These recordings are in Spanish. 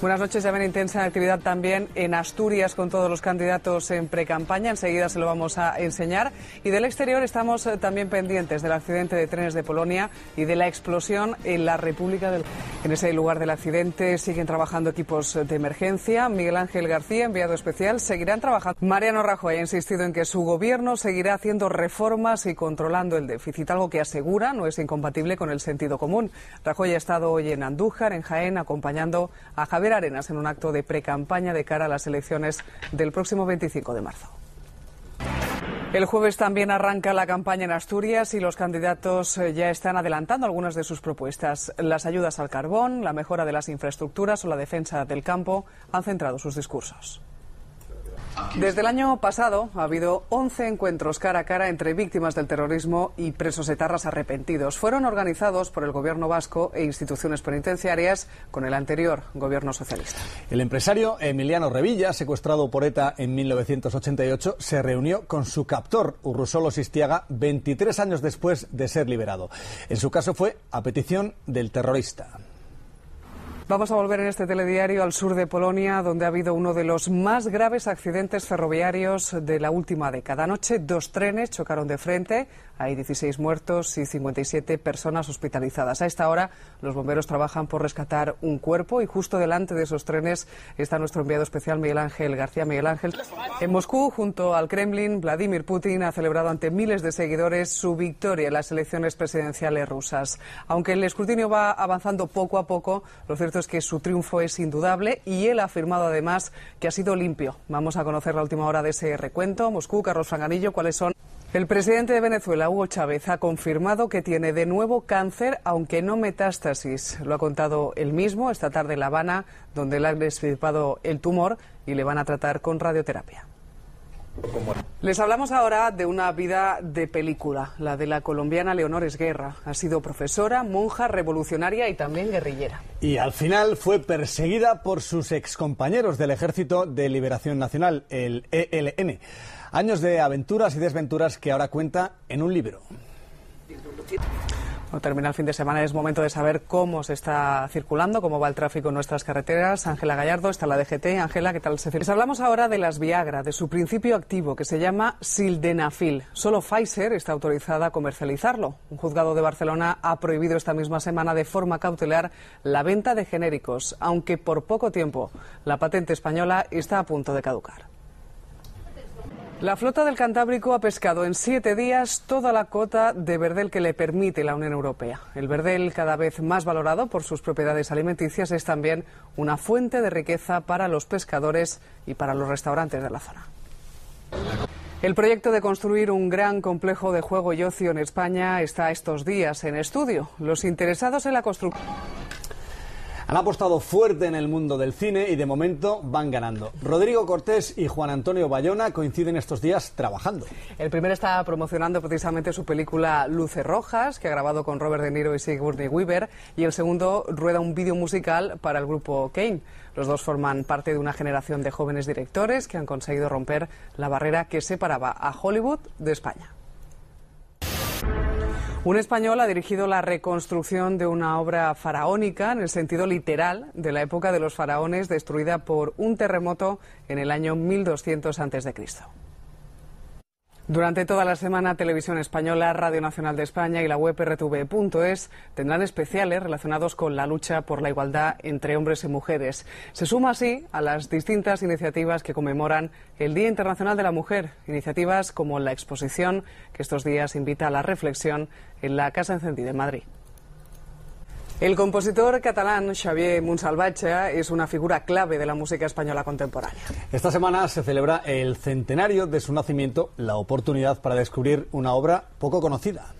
Buenas noches, ya ven intensa actividad también en Asturias con todos los candidatos en precampaña. Enseguida se lo vamos a enseñar. Y del exterior estamos eh, también pendientes del accidente de trenes de Polonia y de la explosión en la República del. En ese lugar del accidente siguen trabajando equipos eh, de emergencia. Miguel Ángel García, enviado especial, seguirán trabajando. Mariano Rajoy ha insistido en que su gobierno seguirá haciendo reformas y controlando el déficit, algo que asegura no es incompatible con el sentido común. Rajoy ha estado hoy en Andújar, en Jaén, acompañado a Javier Arenas en un acto de precampaña de cara a las elecciones del próximo 25 de marzo. El jueves también arranca la campaña en Asturias y los candidatos eh, ya están adelantando algunas de sus propuestas. Las ayudas al carbón, la mejora de las infraestructuras o la defensa del campo han centrado sus discursos. Desde el año pasado ha habido 11 encuentros cara a cara entre víctimas del terrorismo y presos etarras arrepentidos. Fueron organizados por el gobierno vasco e instituciones penitenciarias con el anterior gobierno socialista. El empresario Emiliano Revilla, secuestrado por ETA en 1988, se reunió con su captor, Urrusolo Sistiaga, 23 años después de ser liberado. En su caso fue a petición del terrorista. Vamos a volver en este telediario al sur de Polonia, donde ha habido uno de los más graves accidentes ferroviarios de la última década. Anoche, dos trenes chocaron de frente. Hay 16 muertos y 57 personas hospitalizadas. A esta hora, los bomberos trabajan por rescatar un cuerpo y justo delante de esos trenes está nuestro enviado especial Miguel Ángel García Miguel Ángel. En Moscú, junto al Kremlin, Vladimir Putin ha celebrado ante miles de seguidores su victoria en las elecciones presidenciales rusas. Aunque el escrutinio va avanzando poco a poco, lo cierto es que su triunfo es indudable y él ha afirmado además que ha sido limpio. Vamos a conocer la última hora de ese recuento. Moscú, Carlos Franganillo, ¿cuáles son? El presidente de Venezuela, Hugo Chávez, ha confirmado que tiene de nuevo cáncer, aunque no metástasis. Lo ha contado él mismo esta tarde en La Habana, donde le han diagnosticado el tumor y le van a tratar con radioterapia. Les hablamos ahora de una vida de película, la de la colombiana Leonores Guerra. Ha sido profesora, monja, revolucionaria y también guerrillera. Y al final fue perseguida por sus excompañeros del Ejército de Liberación Nacional, el ELN. Años de aventuras y desventuras que ahora cuenta en un libro termina el fin de semana, es momento de saber cómo se está circulando, cómo va el tráfico en nuestras carreteras. Ángela Gallardo, está la DGT. Ángela, ¿qué tal se Les hablamos ahora de las Viagra, de su principio activo, que se llama sildenafil. Solo Pfizer está autorizada a comercializarlo. Un juzgado de Barcelona ha prohibido esta misma semana de forma cautelar la venta de genéricos, aunque por poco tiempo la patente española está a punto de caducar. La flota del Cantábrico ha pescado en siete días toda la cota de verdel que le permite la Unión Europea. El verdel, cada vez más valorado por sus propiedades alimenticias, es también una fuente de riqueza para los pescadores y para los restaurantes de la zona. El proyecto de construir un gran complejo de juego y ocio en España está estos días en estudio. Los interesados en la construcción. Han apostado fuerte en el mundo del cine y de momento van ganando. Rodrigo Cortés y Juan Antonio Bayona coinciden estos días trabajando. El primero está promocionando precisamente su película Luces Rojas, que ha grabado con Robert De Niro y Sigourney Weaver, y el segundo rueda un vídeo musical para el grupo Kane. Los dos forman parte de una generación de jóvenes directores que han conseguido romper la barrera que separaba a Hollywood de España. Un español ha dirigido la reconstrucción de una obra faraónica en el sentido literal de la época de los faraones destruida por un terremoto en el año 1200 a.C. Durante toda la semana, Televisión Española, Radio Nacional de España y la web rtv.es tendrán especiales relacionados con la lucha por la igualdad entre hombres y mujeres. Se suma así a las distintas iniciativas que conmemoran el Día Internacional de la Mujer, iniciativas como la exposición que estos días invita a la reflexión en la Casa Encendida en Madrid. El compositor catalán Xavier Monsalvatge es una figura clave de la música española contemporánea. Esta semana se celebra el centenario de su nacimiento, la oportunidad para descubrir una obra poco conocida.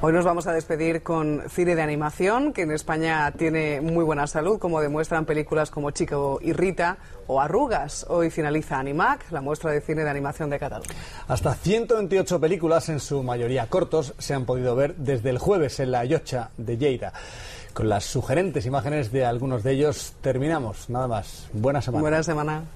Hoy nos vamos a despedir con cine de animación, que en España tiene muy buena salud, como demuestran películas como Chico y Rita o Arrugas. Hoy finaliza Animac, la muestra de cine de animación de Cataluña. Hasta 128 películas, en su mayoría cortos, se han podido ver desde el jueves en la Yocha de Lleida. Con las sugerentes imágenes de algunos de ellos terminamos. Nada más. Buena semana. Buena semana.